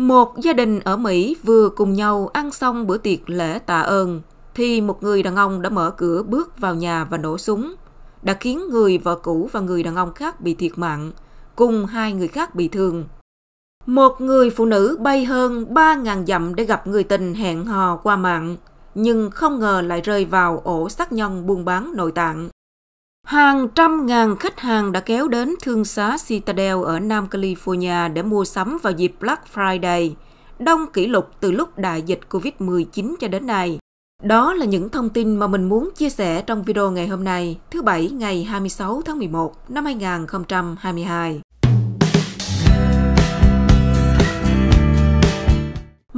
Một gia đình ở Mỹ vừa cùng nhau ăn xong bữa tiệc lễ tạ ơn, thì một người đàn ông đã mở cửa bước vào nhà và nổ súng, đã khiến người vợ cũ và người đàn ông khác bị thiệt mạng, cùng hai người khác bị thương. Một người phụ nữ bay hơn 3.000 dặm để gặp người tình hẹn hò qua mạng, nhưng không ngờ lại rơi vào ổ xác nhân buôn bán nội tạng. Hàng trăm ngàn khách hàng đã kéo đến thương xá Citadel ở Nam California để mua sắm vào dịp Black Friday, đông kỷ lục từ lúc đại dịch COVID-19 cho đến nay. Đó là những thông tin mà mình muốn chia sẻ trong video ngày hôm nay, thứ Bảy ngày 26 tháng 11 năm 2022.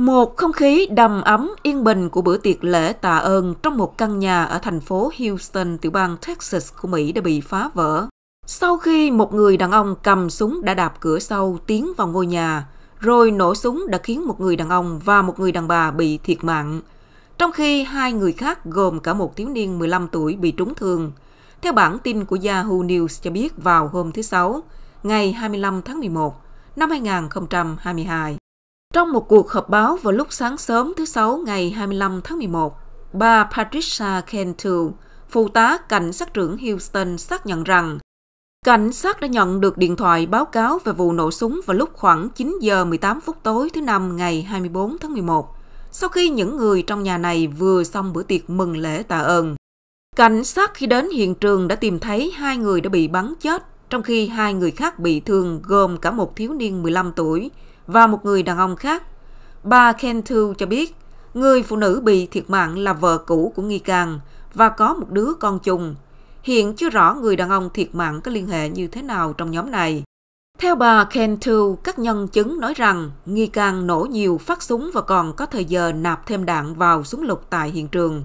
Một không khí đầm ấm yên bình của bữa tiệc lễ tạ ơn trong một căn nhà ở thành phố Houston tiểu bang Texas của Mỹ đã bị phá vỡ. Sau khi một người đàn ông cầm súng đã đạp cửa sau tiến vào ngôi nhà, rồi nổ súng đã khiến một người đàn ông và một người đàn bà bị thiệt mạng, trong khi hai người khác gồm cả một thiếu niên 15 tuổi bị trúng thương. Theo bản tin của Yahoo News cho biết vào hôm thứ Sáu, ngày 25 tháng 11 năm 2022. Trong một cuộc họp báo vào lúc sáng sớm thứ Sáu ngày 25 tháng 11, bà Patricia Cantu, phụ tá cảnh sát trưởng Houston xác nhận rằng cảnh sát đã nhận được điện thoại báo cáo về vụ nổ súng vào lúc khoảng 9 giờ 18 phút tối thứ Năm ngày 24 tháng 11, sau khi những người trong nhà này vừa xong bữa tiệc mừng lễ tạ ơn. Cảnh sát khi đến hiện trường đã tìm thấy hai người đã bị bắn chết, trong khi hai người khác bị thương gồm cả một thiếu niên 15 tuổi và một người đàn ông khác. Bà Kentu cho biết, người phụ nữ bị thiệt mạng là vợ cũ của nghi can và có một đứa con chung. Hiện chưa rõ người đàn ông thiệt mạng có liên hệ như thế nào trong nhóm này. Theo bà Kentu, các nhân chứng nói rằng nghi can nổ nhiều phát súng và còn có thời giờ nạp thêm đạn vào súng lục tại hiện trường.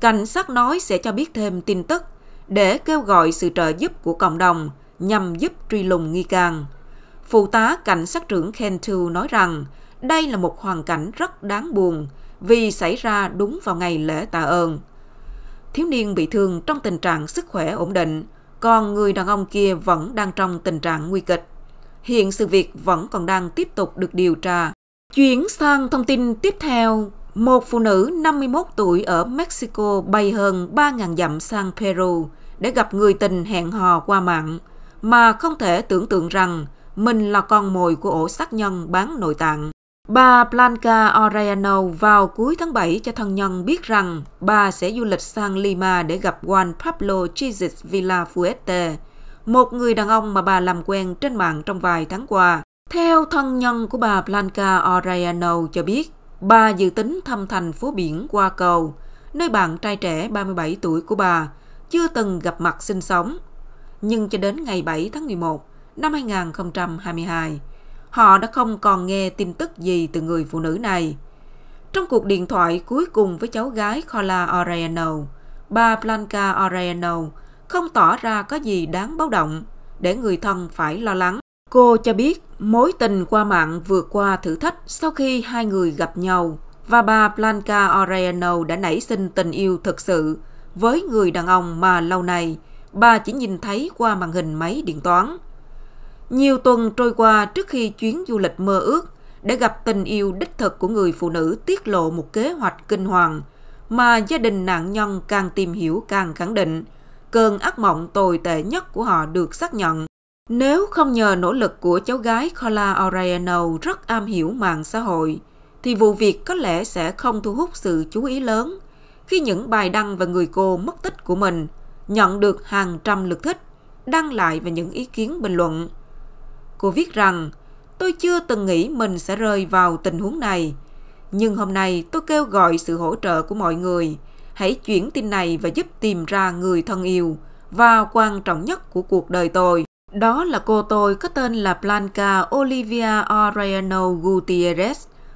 Cảnh sát nói sẽ cho biết thêm tin tức để kêu gọi sự trợ giúp của cộng đồng nhằm giúp truy lùng nghi can. Phụ tá cảnh sát trưởng Kentu nói rằng đây là một hoàn cảnh rất đáng buồn vì xảy ra đúng vào ngày lễ tạ ơn. Thiếu niên bị thương trong tình trạng sức khỏe ổn định, còn người đàn ông kia vẫn đang trong tình trạng nguy kịch. Hiện sự việc vẫn còn đang tiếp tục được điều tra. Chuyển sang thông tin tiếp theo, một phụ nữ 51 tuổi ở Mexico bay hơn 3.000 dặm sang Peru để gặp người tình hẹn hò qua mạng, mà không thể tưởng tượng rằng mình là con mồi của ổ sát nhân bán nội tạng. Bà Blanca Orellano vào cuối tháng 7 cho thân nhân biết rằng bà sẽ du lịch sang Lima để gặp Juan Pablo Jesus Fuerte, một người đàn ông mà bà làm quen trên mạng trong vài tháng qua. Theo thân nhân của bà Blanca Orellano cho biết, bà dự tính thăm thành phố biển qua cầu, nơi bạn trai trẻ 37 tuổi của bà chưa từng gặp mặt sinh sống. Nhưng cho đến ngày 7 tháng 11, năm 2022, họ đã không còn nghe tin tức gì từ người phụ nữ này. Trong cuộc điện thoại cuối cùng với cháu gái Carla Orellano, bà Blanca Orellano không tỏ ra có gì đáng báo động để người thân phải lo lắng. Cô cho biết mối tình qua mạng vượt qua thử thách sau khi hai người gặp nhau và bà Blanca Orellano đã nảy sinh tình yêu thực sự với người đàn ông mà lâu nay bà chỉ nhìn thấy qua màn hình máy điện toán. Nhiều tuần trôi qua trước khi chuyến du lịch mơ ước để gặp tình yêu đích thực của người phụ nữ tiết lộ một kế hoạch kinh hoàng mà gia đình nạn nhân càng tìm hiểu càng khẳng định cơn ác mộng tồi tệ nhất của họ được xác nhận. Nếu không nhờ nỗ lực của cháu gái Carla Oriano rất am hiểu mạng xã hội, thì vụ việc có lẽ sẽ không thu hút sự chú ý lớn khi những bài đăng về người cô mất tích của mình nhận được hàng trăm lượt thích, đăng lại và những ý kiến bình luận. Cô viết rằng, tôi chưa từng nghĩ mình sẽ rơi vào tình huống này. Nhưng hôm nay tôi kêu gọi sự hỗ trợ của mọi người. Hãy chuyển tin này và giúp tìm ra người thân yêu. Và quan trọng nhất của cuộc đời tôi. Đó là cô tôi có tên là Blanca Olivia Oriano Gutierrez,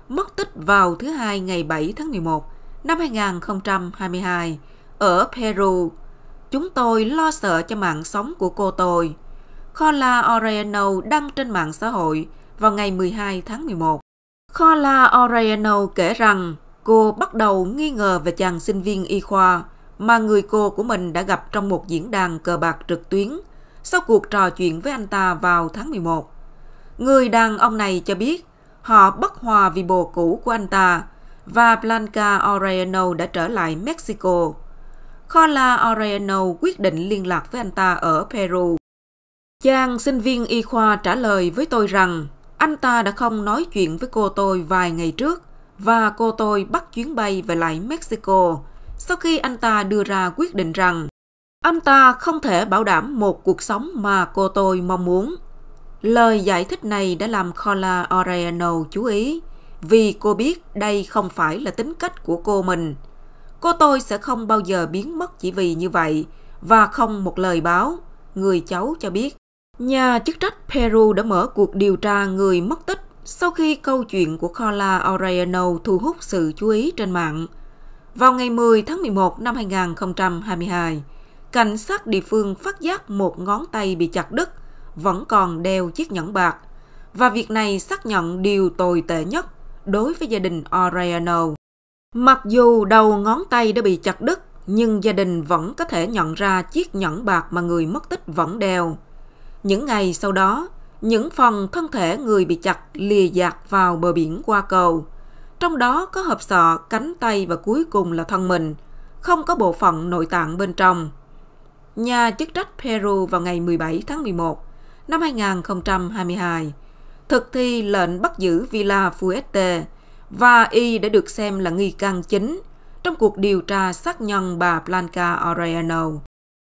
mất tích vào thứ hai ngày 7 tháng 11 năm 2022 ở Peru. Chúng tôi lo sợ cho mạng sống của cô tôi. Khola Oreano đăng trên mạng xã hội vào ngày 12 tháng 11. Khola Oreano kể rằng cô bắt đầu nghi ngờ về chàng sinh viên y khoa mà người cô của mình đã gặp trong một diễn đàn cờ bạc trực tuyến sau cuộc trò chuyện với anh ta vào tháng 11. Người đàn ông này cho biết họ bất hòa vì bồ cũ của anh ta và Blanca Oreano đã trở lại Mexico. Carla Oreano quyết định liên lạc với anh ta ở Peru Chàng sinh viên y khoa trả lời với tôi rằng anh ta đã không nói chuyện với cô tôi vài ngày trước và cô tôi bắt chuyến bay về lại Mexico sau khi anh ta đưa ra quyết định rằng anh ta không thể bảo đảm một cuộc sống mà cô tôi mong muốn. Lời giải thích này đã làm Cola Oreano chú ý vì cô biết đây không phải là tính cách của cô mình. Cô tôi sẽ không bao giờ biến mất chỉ vì như vậy và không một lời báo, người cháu cho biết. Nhà chức trách Peru đã mở cuộc điều tra người mất tích sau khi câu chuyện của Carla Orellano thu hút sự chú ý trên mạng. Vào ngày 10 tháng 11 năm 2022, cảnh sát địa phương phát giác một ngón tay bị chặt đứt, vẫn còn đeo chiếc nhẫn bạc. Và việc này xác nhận điều tồi tệ nhất đối với gia đình Orellano. Mặc dù đầu ngón tay đã bị chặt đứt, nhưng gia đình vẫn có thể nhận ra chiếc nhẫn bạc mà người mất tích vẫn đeo. Những ngày sau đó, những phần thân thể người bị chặt lìa dạt vào bờ biển qua cầu. Trong đó có hộp sọ, cánh tay và cuối cùng là thân mình, không có bộ phận nội tạng bên trong. Nhà chức trách Peru vào ngày 17 tháng 11 năm 2022 thực thi lệnh bắt giữ Villa Fuerte và y đã được xem là nghi can chính trong cuộc điều tra xác nhân bà Blanca Orellano.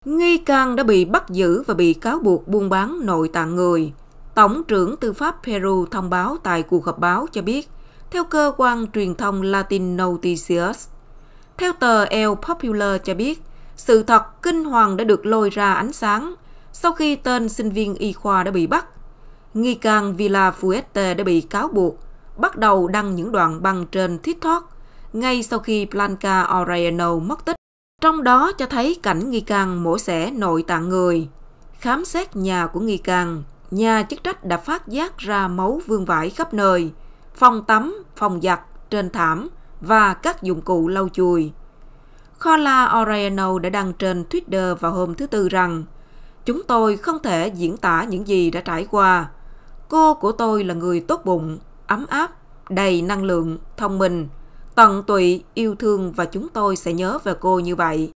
Nghi can đã bị bắt giữ và bị cáo buộc buôn bán nội tạng người. Tổng trưởng Tư pháp Peru thông báo tại cuộc họp báo cho biết, theo cơ quan truyền thông Latin Noticias. Theo tờ El Popular cho biết, sự thật kinh hoàng đã được lôi ra ánh sáng sau khi tên sinh viên y khoa đã bị bắt. Nghi can Villa Fuerte đã bị cáo buộc, bắt đầu đăng những đoạn băng trên TikTok ngay sau khi Blanca Orellano mất tích. Trong đó cho thấy cảnh nghi can mổ xẻ nội tạng người, khám xét nhà của nghi can, nhà chức trách đã phát giác ra máu vương vãi khắp nơi, phòng tắm, phòng giặt, trên thảm và các dụng cụ lau chùi. Carla Oriano đã đăng trên Twitter vào hôm thứ Tư rằng Chúng tôi không thể diễn tả những gì đã trải qua. Cô của tôi là người tốt bụng, ấm áp, đầy năng lượng, thông minh, tận tụy yêu thương và chúng tôi sẽ nhớ về cô như vậy.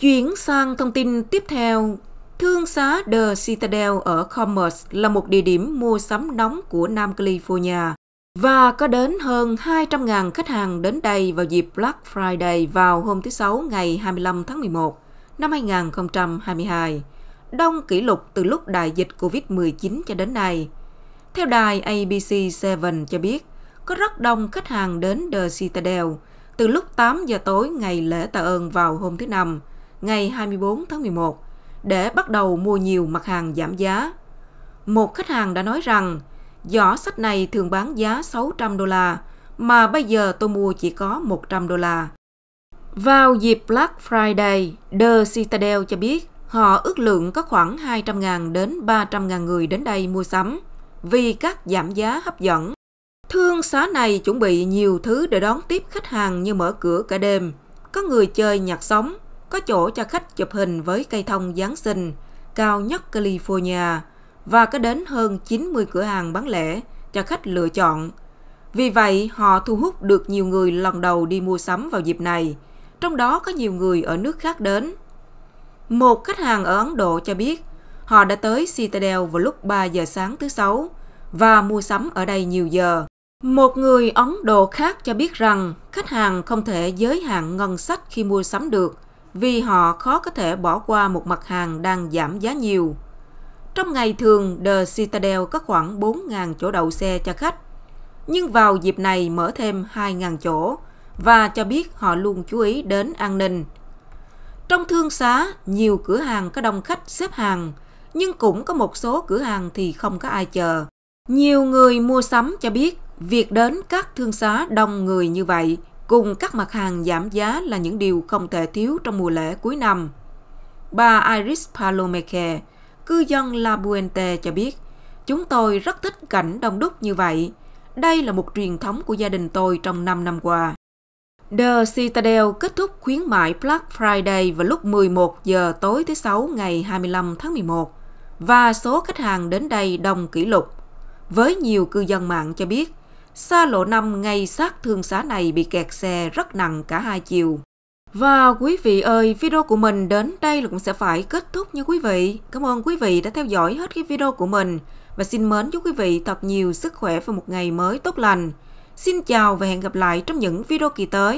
Chuyển sang thông tin tiếp theo, Thương xá The Citadel ở Commerce là một địa điểm mua sắm nóng của Nam California và có đến hơn 200.000 khách hàng đến đây vào dịp Black Friday vào hôm thứ Sáu ngày 25 tháng 11 năm 2022, đông kỷ lục từ lúc đại dịch COVID-19 cho đến nay. Theo đài ABC7 cho biết, có rất đông khách hàng đến The Citadel từ lúc 8 giờ tối ngày lễ tạ ơn vào hôm thứ Năm, ngày 24 tháng 11, để bắt đầu mua nhiều mặt hàng giảm giá. Một khách hàng đã nói rằng, giỏ sách này thường bán giá 600 đô la, mà bây giờ tôi mua chỉ có 100 đô la. Vào dịp Black Friday, The Citadel cho biết họ ước lượng có khoảng 200.000 đến 300.000 người đến đây mua sắm vì các giảm giá hấp dẫn Thương xá này chuẩn bị nhiều thứ để đón tiếp khách hàng như mở cửa cả đêm. Có người chơi nhạc sống, có chỗ cho khách chụp hình với cây thông Giáng sinh, cao nhất California, và có đến hơn 90 cửa hàng bán lẻ cho khách lựa chọn. Vì vậy, họ thu hút được nhiều người lần đầu đi mua sắm vào dịp này, trong đó có nhiều người ở nước khác đến. Một khách hàng ở Ấn Độ cho biết, họ đã tới Citadel vào lúc 3 giờ sáng thứ Sáu và mua sắm ở đây nhiều giờ. Một người Ấn Độ khác cho biết rằng khách hàng không thể giới hạn ngân sách khi mua sắm được vì họ khó có thể bỏ qua một mặt hàng đang giảm giá nhiều. Trong ngày thường, The Citadel có khoảng 4.000 chỗ đậu xe cho khách, nhưng vào dịp này mở thêm 2.000 chỗ và cho biết họ luôn chú ý đến an ninh. Trong thương xá, nhiều cửa hàng có đông khách xếp hàng, nhưng cũng có một số cửa hàng thì không có ai chờ. Nhiều người mua sắm cho biết Việc đến các thương xá đông người như vậy cùng các mặt hàng giảm giá là những điều không thể thiếu trong mùa lễ cuối năm. Bà Iris Palomeque, cư dân La Puente cho biết, chúng tôi rất thích cảnh đông đúc như vậy. Đây là một truyền thống của gia đình tôi trong 5 năm qua. The Citadel kết thúc khuyến mại Black Friday vào lúc 11 giờ tối thứ Sáu ngày 25 tháng 11 và số khách hàng đến đây đông kỷ lục. Với nhiều cư dân mạng cho biết, xa lộ 5 ngay sát thương xá này bị kẹt xe rất nặng cả hai chiều. Và quý vị ơi, video của mình đến đây là cũng sẽ phải kết thúc nha quý vị. Cảm ơn quý vị đã theo dõi hết cái video của mình và xin mến chúc quý vị thật nhiều sức khỏe và một ngày mới tốt lành. Xin chào và hẹn gặp lại trong những video kỳ tới.